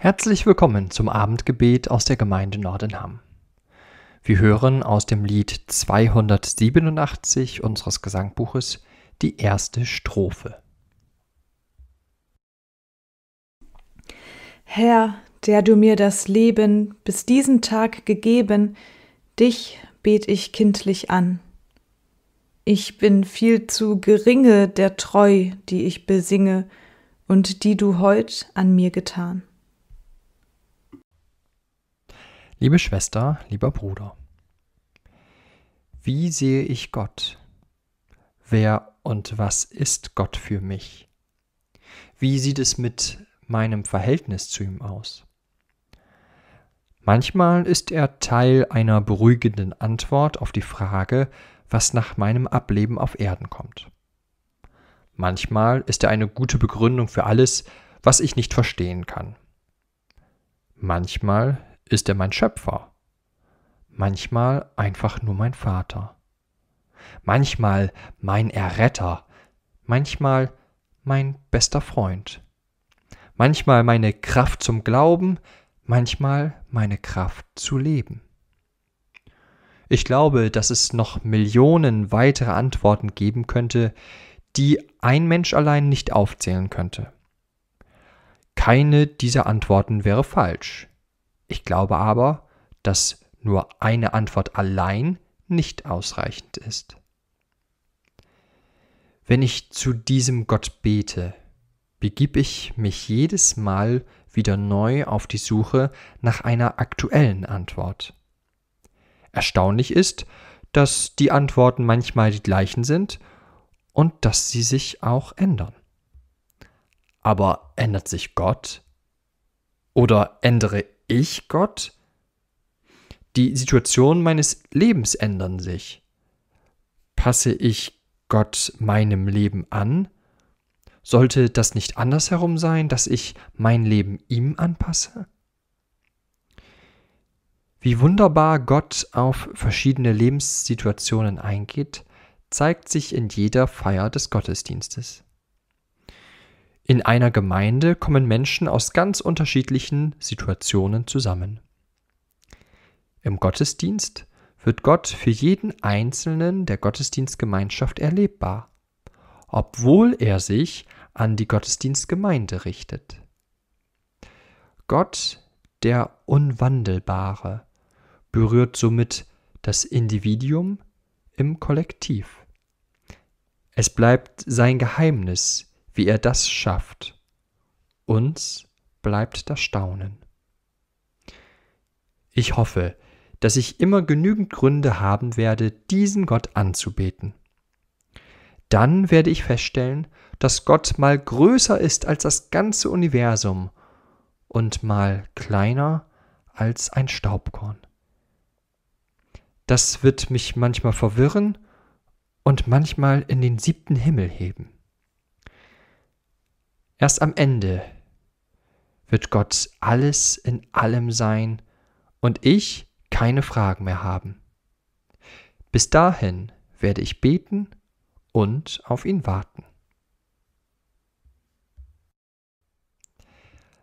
Herzlich willkommen zum Abendgebet aus der Gemeinde Nordenham. Wir hören aus dem Lied 287 unseres Gesangbuches die erste Strophe. Herr, der du mir das Leben bis diesen Tag gegeben, dich bet ich kindlich an. Ich bin viel zu geringe der Treu, die ich besinge und die du heut an mir getan. Liebe Schwester, lieber Bruder, wie sehe ich Gott? Wer und was ist Gott für mich? Wie sieht es mit meinem Verhältnis zu ihm aus? Manchmal ist er Teil einer beruhigenden Antwort auf die Frage, was nach meinem Ableben auf Erden kommt. Manchmal ist er eine gute Begründung für alles, was ich nicht verstehen kann. Manchmal ist er mein Schöpfer, manchmal einfach nur mein Vater, manchmal mein Erretter, manchmal mein bester Freund, manchmal meine Kraft zum Glauben, manchmal meine Kraft zu leben. Ich glaube, dass es noch Millionen weitere Antworten geben könnte, die ein Mensch allein nicht aufzählen könnte. Keine dieser Antworten wäre falsch. Ich glaube aber, dass nur eine Antwort allein nicht ausreichend ist. Wenn ich zu diesem Gott bete, begib ich mich jedes Mal wieder neu auf die Suche nach einer aktuellen Antwort. Erstaunlich ist, dass die Antworten manchmal die gleichen sind und dass sie sich auch ändern. Aber ändert sich Gott? Oder ändere ich Gott? Die Situationen meines Lebens ändern sich. Passe ich Gott meinem Leben an? Sollte das nicht andersherum sein, dass ich mein Leben ihm anpasse? Wie wunderbar Gott auf verschiedene Lebenssituationen eingeht, zeigt sich in jeder Feier des Gottesdienstes. In einer Gemeinde kommen Menschen aus ganz unterschiedlichen Situationen zusammen. Im Gottesdienst wird Gott für jeden Einzelnen der Gottesdienstgemeinschaft erlebbar, obwohl er sich an die Gottesdienstgemeinde richtet. Gott, der Unwandelbare, berührt somit das Individuum im Kollektiv. Es bleibt sein Geheimnis, wie er das schafft, uns bleibt das Staunen. Ich hoffe, dass ich immer genügend Gründe haben werde, diesen Gott anzubeten. Dann werde ich feststellen, dass Gott mal größer ist als das ganze Universum und mal kleiner als ein Staubkorn. Das wird mich manchmal verwirren und manchmal in den siebten Himmel heben. Erst am Ende wird Gott alles in allem sein und ich keine Fragen mehr haben. Bis dahin werde ich beten und auf ihn warten.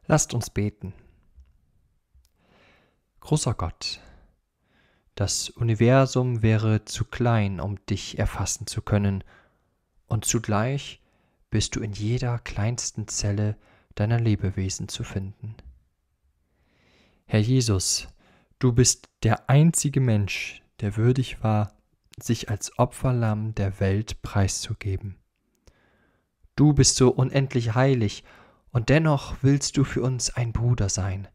Lasst uns beten. Großer Gott, das Universum wäre zu klein, um dich erfassen zu können, und zugleich bist du in jeder kleinsten Zelle deiner Lebewesen zu finden. Herr Jesus, du bist der einzige Mensch, der würdig war, sich als Opferlamm der Welt preiszugeben. Du bist so unendlich heilig, und dennoch willst du für uns ein Bruder sein.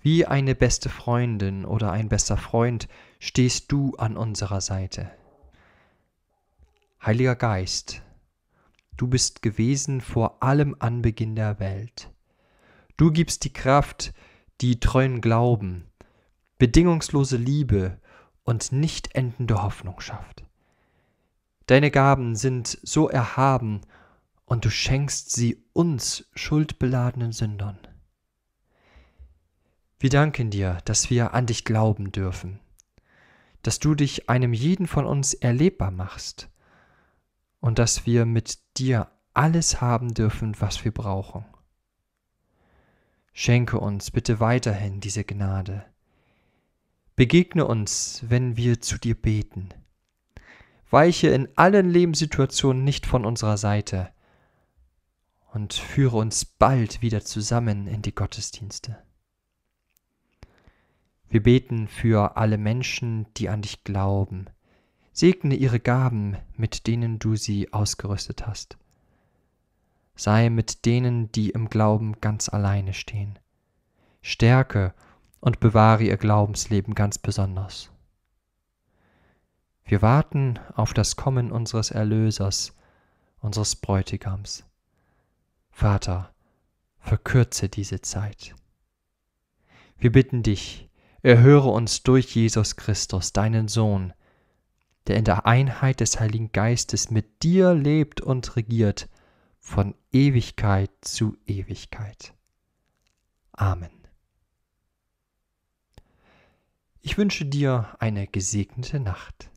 Wie eine beste Freundin oder ein bester Freund stehst du an unserer Seite. Heiliger Geist, du bist gewesen vor allem Anbeginn der Welt. Du gibst die Kraft, die treuen Glauben, bedingungslose Liebe und nicht endende Hoffnung schafft. Deine Gaben sind so erhaben und du schenkst sie uns schuldbeladenen Sündern. Wir danken dir, dass wir an dich glauben dürfen, dass du dich einem jeden von uns erlebbar machst, und dass wir mit dir alles haben dürfen, was wir brauchen. Schenke uns bitte weiterhin diese Gnade. Begegne uns, wenn wir zu dir beten. Weiche in allen Lebenssituationen nicht von unserer Seite und führe uns bald wieder zusammen in die Gottesdienste. Wir beten für alle Menschen, die an dich glauben, Segne ihre Gaben, mit denen du sie ausgerüstet hast. Sei mit denen, die im Glauben ganz alleine stehen. Stärke und bewahre ihr Glaubensleben ganz besonders. Wir warten auf das Kommen unseres Erlösers, unseres Bräutigams. Vater, verkürze diese Zeit. Wir bitten dich, erhöre uns durch Jesus Christus, deinen Sohn, der in der Einheit des Heiligen Geistes mit dir lebt und regiert von Ewigkeit zu Ewigkeit. Amen. Ich wünsche dir eine gesegnete Nacht.